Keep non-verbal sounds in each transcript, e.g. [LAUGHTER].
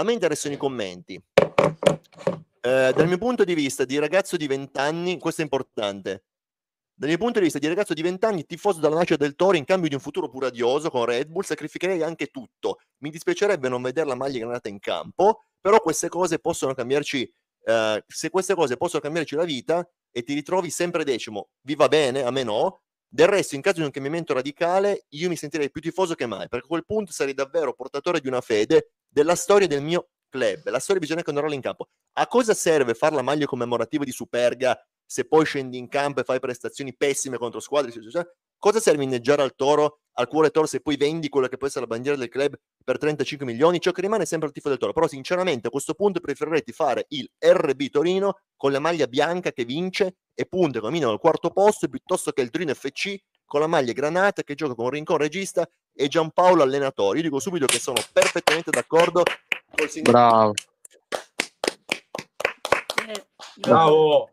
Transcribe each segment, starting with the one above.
A me interessano i commenti. Eh, dal mio punto di vista di ragazzo di 20 anni, questo è importante. Dal mio punto di vista di ragazzo di 20 anni, tifoso dalla nascita del Toro in cambio di un futuro pur adioso con Red Bull, sacrificherei anche tutto. Mi dispiacerebbe non vedere la maglia granata in campo, però queste cose possono cambiarci. Eh, se queste cose possono cambiarci la vita e ti ritrovi sempre decimo, vi va bene, a me no, del resto, in caso di un cambiamento radicale, io mi sentirei più tifoso che mai, perché a quel punto sarei davvero portatore di una fede della storia del mio club. La storia bisogna condurla in campo. A cosa serve fare la maglia commemorativa di Superga se poi scendi in campo e fai prestazioni pessime contro squadre? Cosa serve inneggiare al toro, al cuore toro, se poi vendi quella che può essere la bandiera del club per 35 milioni? Ciò che rimane è sempre il tifo del toro. Però, sinceramente, a questo punto preferirei fare il RB Torino con la maglia bianca che vince e punta con minimo al quarto posto piuttosto che il Torino FC con la maglia granata che gioca con Rincon regista e Giampaolo allenatore. Io dico subito che sono perfettamente d'accordo col signor. Bravo. Eh, Bravo.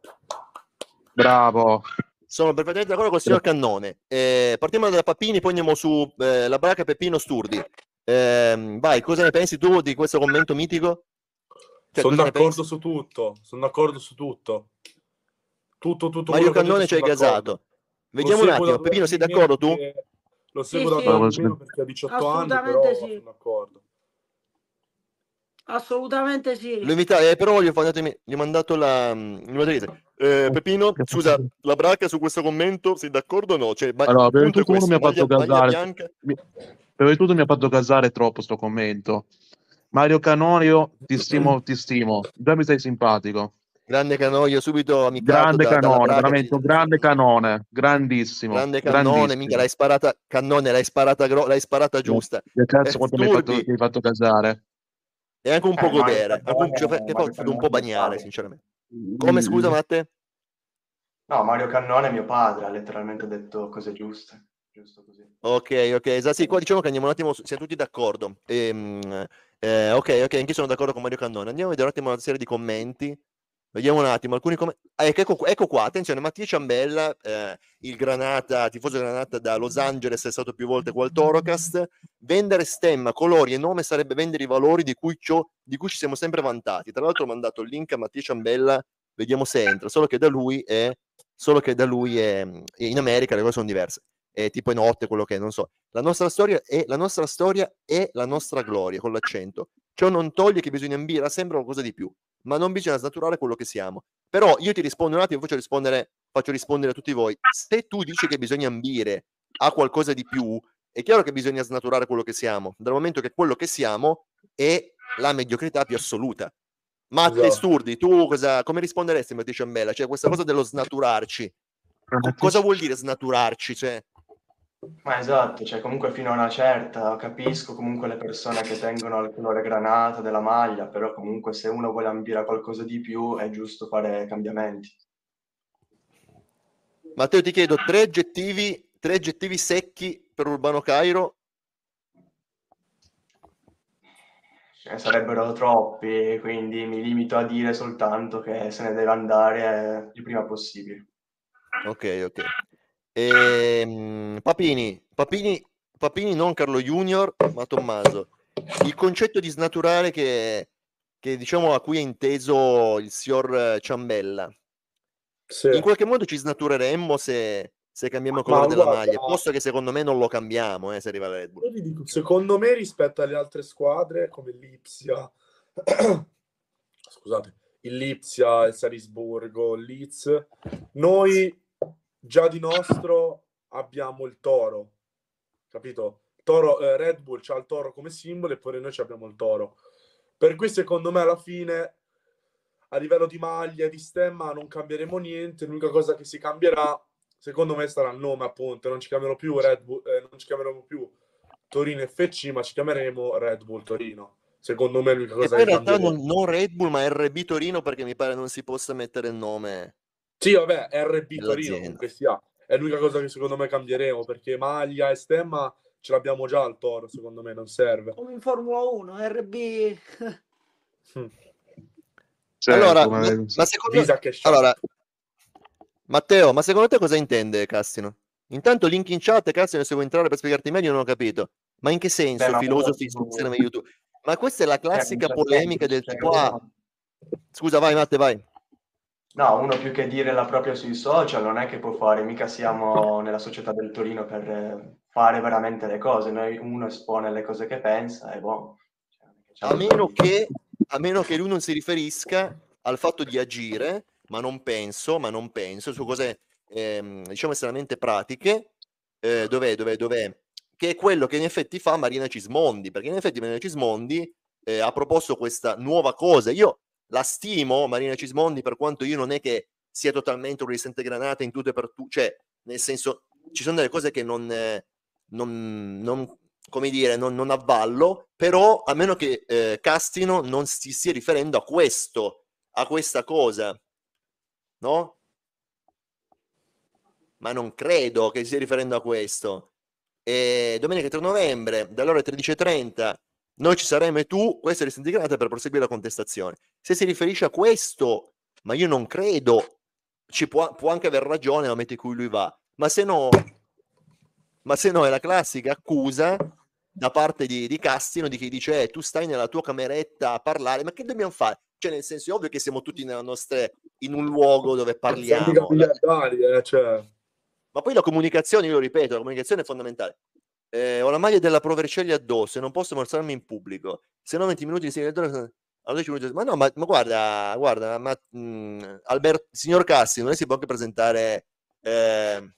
Bravo. Sono perfettamente d'accordo con il signor Cannone. Eh, partiamo da Papini, poi andiamo su eh, la baracca Peppino Sturdi. Eh, vai, cosa ne pensi tu di questo commento mitico? Cioè, sono d'accordo su tutto, sono d'accordo su tutto. Tutto, tutto. Mario Cannone ci hai gasato. Vediamo un attimo, Peppino, sei d'accordo tu? Lo seguo sì, da sì. perché ha 18 anni, però sì. sono d'accordo. Assolutamente sì. Lo invitai, eh, però gli ho, mandato, gli ho mandato la... Mm, eh, Pepino, scusa, la bracca su questo commento, sei d'accordo o no? Cioè, allora, prima di tutto questo, mi ha fatto casare. Prima di tutto mi ha fatto casare troppo sto commento. Mario Canonio, ti stimo, ti stimo. Già mi sei simpatico. Grande Canonio, subito amicato. Grande da, Canone, veramente un grande Canone, grandissimo. Grande Canone, mica l'hai sparata, Cannone, l'hai sparata, gro- l'hai sparata giusta. Che cazzo eh, quanto mi hai, fatto, mi hai fatto casare. E anche un eh, po' godere, è un gioco che poi un po' bagnare, sinceramente. Mm, Come scusa, mm. Matte? No, Mario Cannone è mio padre, ha letteralmente detto cose giuste. Giusto così. Ok, ok, esatto. Sì, qua diciamo che andiamo un attimo, siamo tutti d'accordo. Ehm, eh, ok, ok, anche io sono d'accordo con Mario Cannone. Andiamo a vedere un attimo una serie di commenti Vediamo un attimo, alcuni commenti. Ah, ecco, ecco, ecco, qua, attenzione, Mattia Ciambella, eh, il Granata, tifoso Granata da Los Angeles, è stato più volte qua al Torocast. Vendere stemma, colori e nome sarebbe vendere i valori di cui, ciò, di cui ci siamo sempre vantati. Tra l'altro ho mandato il link a Mattia Ciambella, vediamo se entra, solo che da lui è, solo che da lui è, in America le cose sono diverse. È tipo in notte, quello che è, non so. La nostra storia è la nostra storia è la nostra gloria, con l'accento. Ciò non toglie che bisogna ambire a sempre qualcosa di più ma non bisogna snaturare quello che siamo. Però io ti rispondo un attimo, faccio rispondere, faccio rispondere a tutti voi. Se tu dici che bisogna ambire a qualcosa di più, è chiaro che bisogna snaturare quello che siamo, dal momento che quello che siamo è la mediocrità più assoluta. Ma esatto. te Sturdi, tu cosa, come risponderesti Matteo Ciambella? Cioè questa cosa dello snaturarci, cosa vuol dire snaturarci? Cioè, ma esatto, cioè comunque fino a una certa capisco comunque le persone che tengono il colore granata della maglia, però comunque se uno vuole ambire a qualcosa di più è giusto fare cambiamenti. Matteo ti chiedo tre aggettivi, tre aggettivi secchi per Urbano Cairo. Ce ne sarebbero troppi, quindi mi limito a dire soltanto che se ne deve andare il prima possibile. Ok, ok. Ehm, Papini, Papini, Papini, non Carlo Junior, ma Tommaso. Il concetto di snaturare che, che diciamo a cui è inteso il signor Ciambella. Sì. In qualche modo ci snatureremmo se, se cambiamo colore ma, della guarda, maglia, posto che secondo me non lo cambiamo eh, se arriva la Red Bull. Dico, secondo me rispetto alle altre squadre come l'Ipsia, [COUGHS] scusate, il Lipsia, il Salisburgo, il Leeds, noi già di nostro abbiamo il toro, capito? Toro, eh, Red Bull c'ha il toro come simbolo e poi noi abbiamo il toro. Per cui secondo me alla fine a livello di maglia e di stemma non cambieremo niente, l'unica cosa che si cambierà secondo me sarà il nome appunto, non ci chiameremo più Red Bull, eh, non ci chiameremo più Torino FC, ma ci chiameremo Red Bull Torino. Secondo me l'unica cosa e che in realtà non, non Red Bull, ma RB Torino perché mi pare non si possa mettere il nome sì, vabbè, RB Torino comunque sia. È l'unica cosa che secondo me cambieremo perché maglia e stemma ce l'abbiamo già al toro, secondo me non serve. Come in Formula 1, RB. Cioè, allora, ma, ma secondo... allora, Matteo, ma secondo te cosa intende Cassino? Intanto link in chat, Cassino, se vuoi entrare per spiegarti meglio non ho capito. Ma in che senso filosofi YouTube? Ma questa è la eh, classica cioè, polemica del cioè, tipo... Ah, scusa, vai Matteo, vai. No, uno più che dire la propria sui social non è che può fare, mica siamo [LAUGHS] nella società del Torino per eh, fare veramente le cose, noi uno espone le cose che pensa e boh. Cioè, a, meno che, a meno che lui non si riferisca al fatto di agire, ma non penso, ma non penso, su cose ehm, diciamo estremamente pratiche, eh, dov'è, dov'è, dov'è, che è quello che in effetti fa Marina Cismondi, perché in effetti Marina Cismondi eh, ha proposto questa nuova cosa. Io la stimo Marina Cismondi per quanto io non è che sia totalmente un resistente granata in tutto e per tutto, cioè nel senso ci sono delle cose che non, eh, non, non come dire, non, non, avvallo, però a meno che eh, Castino non si stia riferendo a questo, a questa cosa, no? Ma non credo che si stia riferendo a questo. E eh, domenica 3 novembre, dalle ore 13.30 noi ci saremo e tu, questo è disintegrata per proseguire la contestazione. Se si riferisce a questo, ma io non credo, ci può, può anche aver ragione nel momento in cui lui va, ma se no, ma se no è la classica accusa da parte di, di Castino di chi dice eh, tu stai nella tua cameretta a parlare, ma che dobbiamo fare? Cioè nel senso è ovvio che siamo tutti nostre, in un luogo dove parliamo. Eh, cioè. Ma poi la comunicazione, io lo ripeto, la comunicazione è fondamentale eh, ho la maglia della Provercelli addosso e non posso mostrarmi in pubblico. Se no 20 minuti di segreteria allora ci vuole... Ma no, ma, ma guarda, guarda, ma, mh, mhmm, Albert, signor Cassi, non è si può anche presentare eh,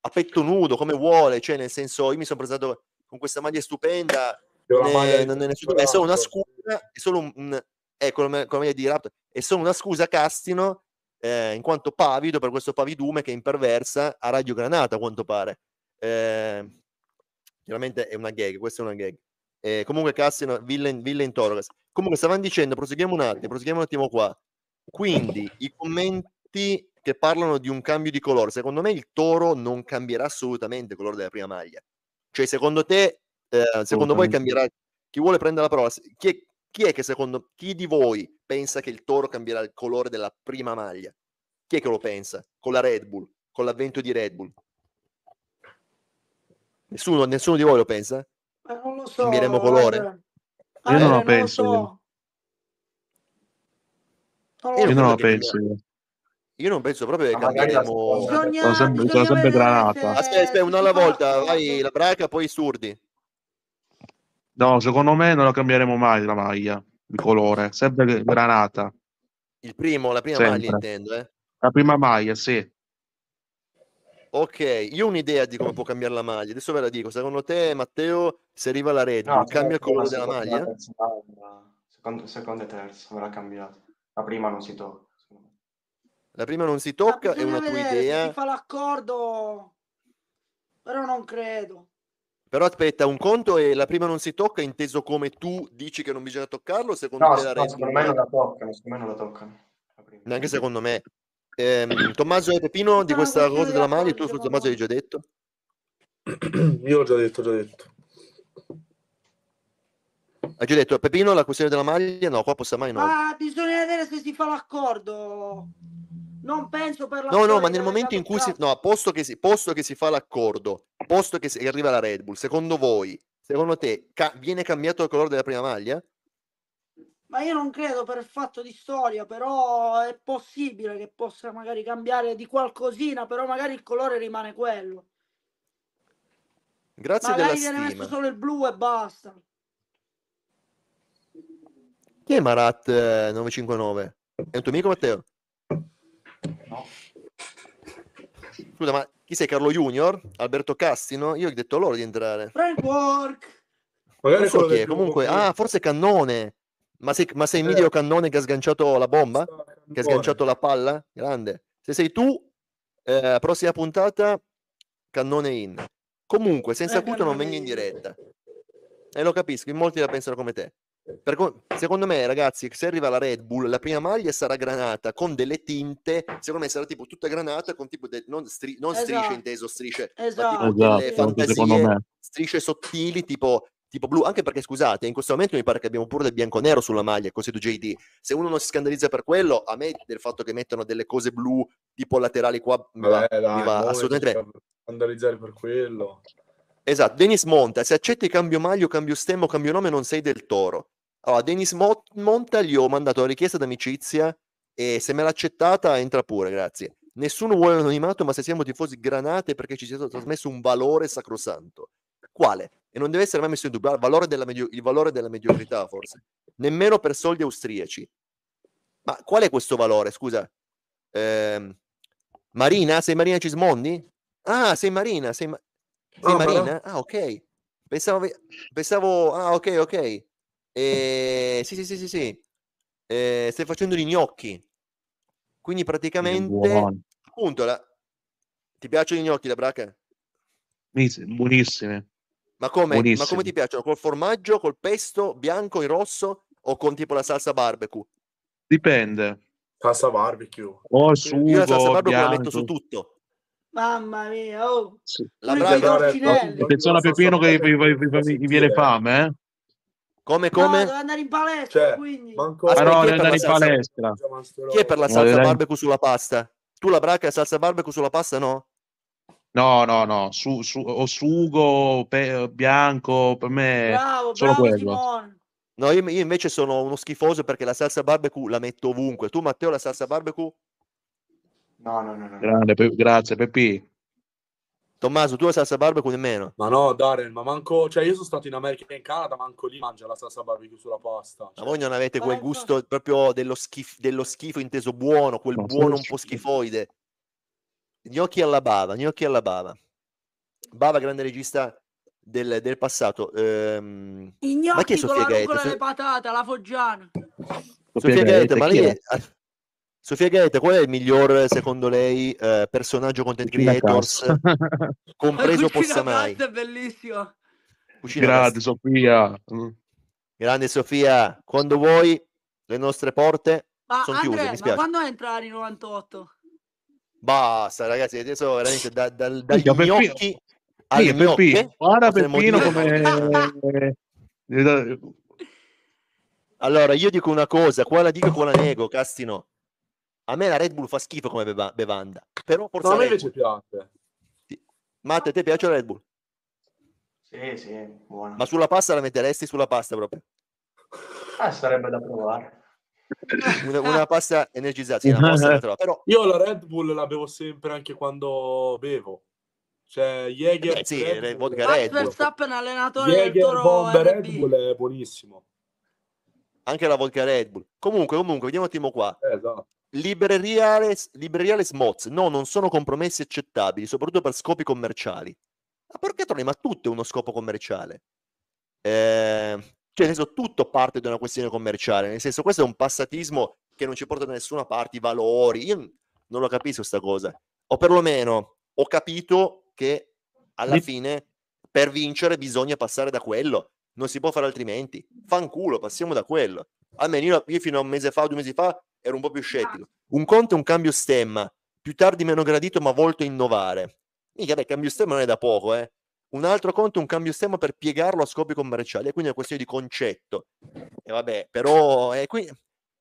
a petto nudo, come vuole, cioè nel senso, io mi sono presentato con questa maglia stupenda, ne, non è, nessuno, è solo una scusa, è solo un, un eh, con la, maglia di Raptor, è solo una scusa Castino, eh, in quanto pavido per questo pavidume che imperversa a Radio Granata, a quanto pare. Eh, chiaramente è una gag, questa è una gag. Eh, comunque Cassino, villain, villain Torres. Comunque stavano dicendo, proseguiamo un attimo, proseguiamo un attimo qua. Quindi i commenti che parlano di un cambio di colore, secondo me il toro non cambierà assolutamente il colore della prima maglia. Cioè secondo te, eh, secondo voi cambierà, chi vuole prendere la parola, chi è, chi è che secondo, chi di voi pensa che il toro cambierà il colore della prima maglia? Chi è che lo pensa? Con la Red Bull, con l'avvento di Red Bull? Nessuno, nessuno di voi lo pensa? Ma eh, non lo so. Cambieremo colore. Io non lo penso. io. Non lo Io non penso. cambierà. io. non penso proprio che Ma cambieremo. Sono sempre- sono sempre granata. Aspetta, aspetta, uno alla volta. Vai la braca, poi i Surdi. No, secondo me non la cambieremo mai la maglia, il colore, sempre granata. Il primo, la prima Sempre. maglia intendo, eh. La prima maglia, sì ok, io ho un'idea di come può cambiare la maglia, adesso ve la dico, secondo te Matteo, se arriva la Red Bull, no, cambia il colore della maglia? Terza, secondo, seconda e terza, verrà cambiata. La prima non si tocca. La prima non si tocca, è una tua idea. Si fa l'accordo, però non credo. Però aspetta, un conto è la prima non si tocca, inteso come tu dici che non bisogna toccarlo, secondo no, te la no, Red Bull... secondo me non la toccano, secondo me non la toccano. Neanche secondo me, Ehm, Tommaso e Pepino di questa cosa della maglia, tu Tommaso hai già detto? [CLEARS THROAT] Io ho già detto, ho già detto. Hai già detto, Pepino, la questione della maglia? No, qua possa mai no. Ah, bisogna vedere se si fa l'accordo. Non penso per la No, no, ma nel momento in cui si... No, posto che si, posto che si fa l'accordo, posto che, si, arriva la Red Bull, secondo voi, secondo te, ca- viene cambiato il colore della prima maglia? ma io non credo per fatto di storia, però è possibile che possa magari cambiare di qualcosina, però magari il colore rimane quello. Grazie magari della viene messo solo il blu e basta. Chi è Marat 959? Eh, è un tuo amico Matteo? No. Scusa, ma chi sei Carlo Junior? Alberto Cassino? Io ho detto loro di entrare. Frank Work. Magari so chi è, comunque. Ah, forse Cannone. Ma sei, ma eh. sei Emilio Cannone che ha sganciato la bomba? Che ha sganciato la palla? Grande. Se sei tu, eh, prossima puntata, Cannone in. Comunque, senza eh, non vengo in diretta. E eh, lo capisco, in molti la pensano come te. Per, secondo me, ragazzi, se arriva la Red Bull, la prima maglia sarà granata con delle tinte. Secondo me sarà tipo tutta granata con tipo de, non, stri, non esatto. strisce inteso strisce, esatto. ma tipo esatto. delle esatto, fantasie, strisce sottili, tipo tipo blu, anche perché scusate, in questo momento mi pare che abbiamo pure del bianco-nero sulla maglia, così tu JD, se uno non si scandalizza per quello, a me del fatto che mettono delle cose blu tipo laterali qua, mi va, dai, mi va assolutamente... Scandalizzare per quello. Esatto, Denis Monta, se accetti cambio maglio, cambio stemma, cambio nome, non sei del toro. Allora, Denis Mo- Monta gli ho mandato una richiesta d'amicizia e se me l'ha accettata entra pure, grazie. Nessuno vuole un animato, ma se siamo tifosi granate perché ci si è trasmesso un valore sacrosanto. Quale? e non deve essere mai messo in dubbio il valore della, medio- il valore della mediocrità, forse, nemmeno per soldi austriaci. Ma qual è questo valore? Scusa, eh, Marina, sei Marina Cismondi? Ah, sei Marina, sei, ma- sei oh, Marina? Ah, ok. Pensavo, pensavo, ah, ok, ok. Eh, sì, sì, sì, sì, sì. Eh, stai facendo gli gnocchi. Quindi praticamente, appunto, la... ti piacciono gli gnocchi da braca? Buonissime. Ma come, ma come ti piacciono? Col formaggio, col pesto, bianco, in rosso o con tipo la salsa barbecue? Dipende. Salsa barbecue. Oh, sugo, Io la salsa barbecue bianco. la metto su tutto. Mamma mia, oh. Sì. La brava Attenzione a Peppino che vi, vi, vi, vi viene fame, eh? Come, come? No, devo andare in palestra, cioè, quindi. Manco... Aspetta, ah, andare in salsa... palestra. Chi è per la salsa barbecue sulla pasta? Tu la braca e la salsa barbecue sulla pasta no? No, no, no, su, su, o sugo, pe, bianco, per me bravo, solo bravo, quello. No, io, io, invece sono uno schifoso perché la salsa barbecue la metto ovunque. Tu Matteo la salsa barbecue? No, no, no. no. Grande, pe- grazie Peppi. Tommaso, tu la salsa barbecue nemmeno? Ma no, Darren, ma manco... Cioè, io sono stato in America e in Canada, manco lì mangia la salsa barbecue sulla pasta. Cioè. Ma voi non avete quel ecco. gusto proprio dello, schif- dello schifo inteso buono, quel ma buono un po' schifoide gnocchi alla bava, gnocchi alla bava. Bava, grande regista del, del passato. Ehm, I ma chi è Sofia Gaeta? Con la so... patata, la foggiana. Sofia, Sofia Gaeta, ma lei... È? Ah, Sofia Gaeta, qual è il miglior, secondo lei, eh, personaggio content creators [LAUGHS] compreso possa mai? è bellissimo. Cucina Grande Sofia. Mm. Grande Sofia, quando vuoi le nostre porte sono chiuse, mi spiace. Ma quando entra l'anno 98? Basta, ragazzi, adesso veramente da, da, dagli Peppino. alle Io, gnocche. Peppino. Guarda Peppino come... Allora, io dico una cosa, qua la dico, con la nego, Castino. A me la Red Bull fa schifo come beva- bevanda, però forse... No, a me invece piace. Sì. Matte, a te piace la Red Bull? Sì, sì, buona. Ma sulla pasta la metteresti sulla pasta proprio? Ah, sarebbe da provare una, una, pasta energizzata, sì, una pasta [LAUGHS] trova, però... Io la Red Bull la bevo sempre anche quando bevo. Cioè, Jäger, eh sì, Red Bull, Red Red Bull. Verstappen allenatore Jäger, del Toro Bomb, Red Bull è buonissimo. Anche la vodka Red Bull. Comunque, comunque, vediamo un attimo qua. Eh, esatto. Libreria, libreria Smoz. No, non sono compromessi accettabili, soprattutto per scopi commerciali. Ma perché troviamo a tutto uno scopo commerciale. Eh, cioè, nel senso, tutto parte da una questione commerciale. Nel senso, questo è un passatismo che non ci porta da nessuna parte, i valori. Io non lo capisco sta cosa. O perlomeno ho capito che alla Mi... fine per vincere bisogna passare da quello. Non si può fare altrimenti. Fanculo, passiamo da quello. Almeno io, io fino a un mese fa, due mesi fa, ero un po' più scettico. Un conto è un cambio stemma, più tardi meno gradito ma volto a innovare. Mica, beh, cambio stemma non è da poco, eh un altro conto è un cambio sistema per piegarlo a scopi commerciali, e quindi è una questione di concetto. E vabbè, però è eh, qui,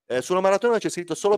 eh, sulla maratona c'è scritto solo per